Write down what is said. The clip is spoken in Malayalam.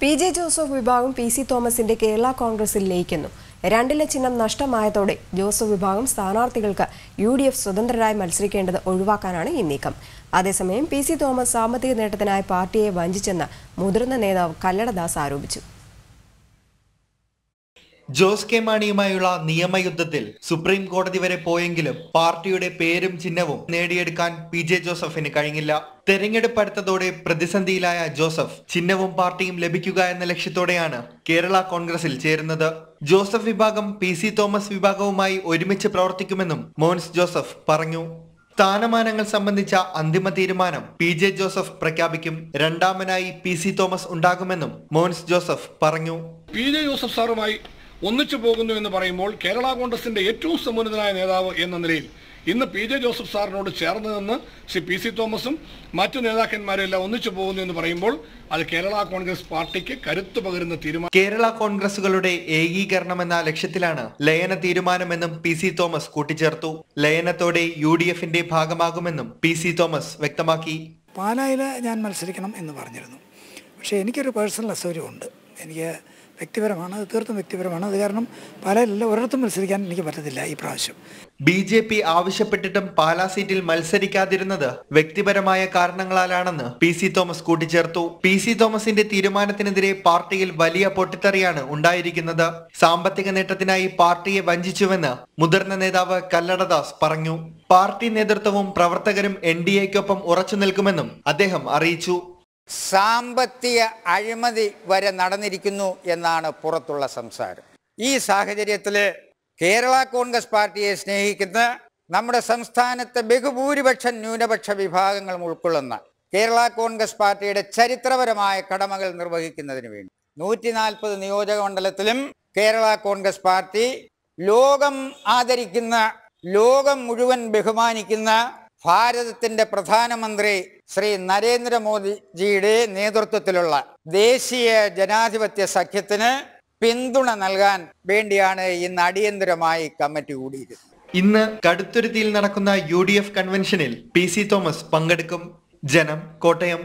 പി ജെ ജോസഫ് വിഭാഗം പി സി തോമസിന്റെ കേരള കോൺഗ്രസിൽ ലയിക്കുന്നു രണ്ടില ചിഹ്നം നഷ്ടമായതോടെ ജോസഫ് വിഭാഗം സ്ഥാനാർത്ഥികൾക്ക് യു ഡി എഫ് സ്വതന്ത്രരായി മത്സരിക്കേണ്ടത് ഒഴിവാക്കാനാണ് ഈ നീക്കം അതേസമയം പി സി തോമസ് സാമ്പത്തിക നേട്ടത്തിനായി പാർട്ടിയെ വഞ്ചിച്ചെന്ന് മുതിർന്ന നേതാവ് കല്ലടദാസ് ആരോപിച്ചു ജോസ് കെ മാണിയുമായുള്ള നിയമയുദ്ധത്തിൽ സുപ്രീം കോടതി വരെ പോയെങ്കിലും പാർട്ടിയുടെ പേരും ചിഹ്നവും നേടിയെടുക്കാൻ പി ജെ ജോസഫിന് കഴിഞ്ഞില്ല തെരഞ്ഞെടുപ്പ് അടുത്തതോടെ പ്രതിസന്ധിയിലായ ജോസഫ് ചിഹ്നവും പാർട്ടിയും ലഭിക്കുക എന്ന ലക്ഷ്യത്തോടെയാണ് കേരള കോൺഗ്രസിൽ ചേരുന്നത് ജോസഫ് വിഭാഗം പി സി തോമസ് വിഭാഗവുമായി ഒരുമിച്ച് പ്രവർത്തിക്കുമെന്നും മോൻസ് ജോസഫ് പറഞ്ഞു സ്ഥാനമാനങ്ങൾ സംബന്ധിച്ച അന്തിമ തീരുമാനം പി ജെ ജോസഫ് പ്രഖ്യാപിക്കും രണ്ടാമനായി പി സി തോമസ് ഉണ്ടാകുമെന്നും മോൻസ് ജോസഫ് പറഞ്ഞു പി ജെ ജോസഫ് സാറുമായി ഒന്നിച്ചു പോകുന്നു എന്ന് പറയുമ്പോൾ കേരള കോൺഗ്രസിന്റെ ഏറ്റവും സമുന്നതനായ നേതാവ് എന്ന നിലയിൽ ഇന്ന് പി ജെ ജോസഫ് സാറിനോട് ചേർന്ന് നിന്ന് ശ്രീ പി സി തോമസും മറ്റു നേതാക്കന്മാരെല്ലാം ഒന്നിച്ചു പോകുന്നു എന്ന് പറയുമ്പോൾ അത് കേരള കോൺഗ്രസ് പാർട്ടിക്ക് കരുത്തു പകരുന്ന തീരുമാനം കേരള കോൺഗ്രസുകളുടെ എന്ന ലക്ഷ്യത്തിലാണ് ലയന തീരുമാനമെന്നും പി സി തോമസ് കൂട്ടിച്ചേർത്തു ലയനത്തോടെ യു ഡി എഫിന്റെ ഭാഗമാകുമെന്നും പി സി തോമസ് വ്യക്തമാക്കി പാലായിൽ ഞാൻ മത്സരിക്കണം എന്ന് പറഞ്ഞിരുന്നു പക്ഷേ എനിക്കൊരു പേഴ്സണൽ അസൗകര്യമുണ്ട് എനിക്ക് വ്യക്തിപരമാണ് അത് തീർത്തും വ്യക്തിപരമാണ് അത് കാരണം പാലയിലല്ല ഒരിടത്തും മത്സരിക്കാൻ എനിക്ക് പറ്റത്തില്ല ഈ പ്രാവശ്യം ബി ജെ പി ആവശ്യപ്പെട്ടിട്ടും പാലാ സീറ്റിൽ മത്സരിക്കാതിരുന്നത് വ്യക്തിപരമായ കാരണങ്ങളാലാണെന്ന് പി സി തോമസ് കൂട്ടിച്ചേർത്തു പി സി തോമസിന്റെ തീരുമാനത്തിനെതിരെ പാർട്ടിയിൽ വലിയ പൊട്ടിത്തെറിയാണ് ഉണ്ടായിരിക്കുന്നത് സാമ്പത്തിക നേട്ടത്തിനായി പാർട്ടിയെ വഞ്ചിച്ചുവെന്ന് മുതിർന്ന നേതാവ് കല്ലടദാസ് പറഞ്ഞു പാർട്ടി നേതൃത്വവും പ്രവർത്തകരും എൻ ഡി എക്കൊപ്പം ഉറച്ചു നിൽക്കുമെന്നും അദ്ദേഹം അറിയിച്ചു സാമ്പത്തിക അഴിമതി വരെ നടന്നിരിക്കുന്നു എന്നാണ് പുറത്തുള്ള സംസാരം ഈ സാഹചര്യത്തിൽ കേരള കോൺഗ്രസ് പാർട്ടിയെ സ്നേഹിക്കുന്ന നമ്മുടെ സംസ്ഥാനത്തെ ബഹുഭൂരിപക്ഷ ന്യൂനപക്ഷ വിഭാഗങ്ങൾ ഉൾക്കൊള്ളുന്ന കേരള കോൺഗ്രസ് പാർട്ടിയുടെ ചരിത്രപരമായ കടമകൾ നിർവഹിക്കുന്നതിന് വേണ്ടി നൂറ്റി നാൽപ്പത് നിയോജക മണ്ഡലത്തിലും കേരള കോൺഗ്രസ് പാർട്ടി ലോകം ആദരിക്കുന്ന ലോകം മുഴുവൻ ബഹുമാനിക്കുന്ന ഭാരതത്തിൻ്റെ പ്രധാനമന്ത്രി ശ്രീ നരേന്ദ്രമോദിജിയുടെ നേതൃത്വത്തിലുള്ള ദേശീയ ജനാധിപത്യ സഖ്യത്തിന് പിന്തുണ നൽകാൻ വേണ്ടിയാണ് ഇന്ന് അടിയന്തരമായി കമ്മിറ്റി കൂടിയിരുന്നത് ഇന്ന് കടുത്തുരുത്തിയിൽ നടക്കുന്ന യു ഡി എഫ് കൺവെൻഷനിൽ പി സി തോമസ് പങ്കെടുക്കും ജനം കോട്ടയം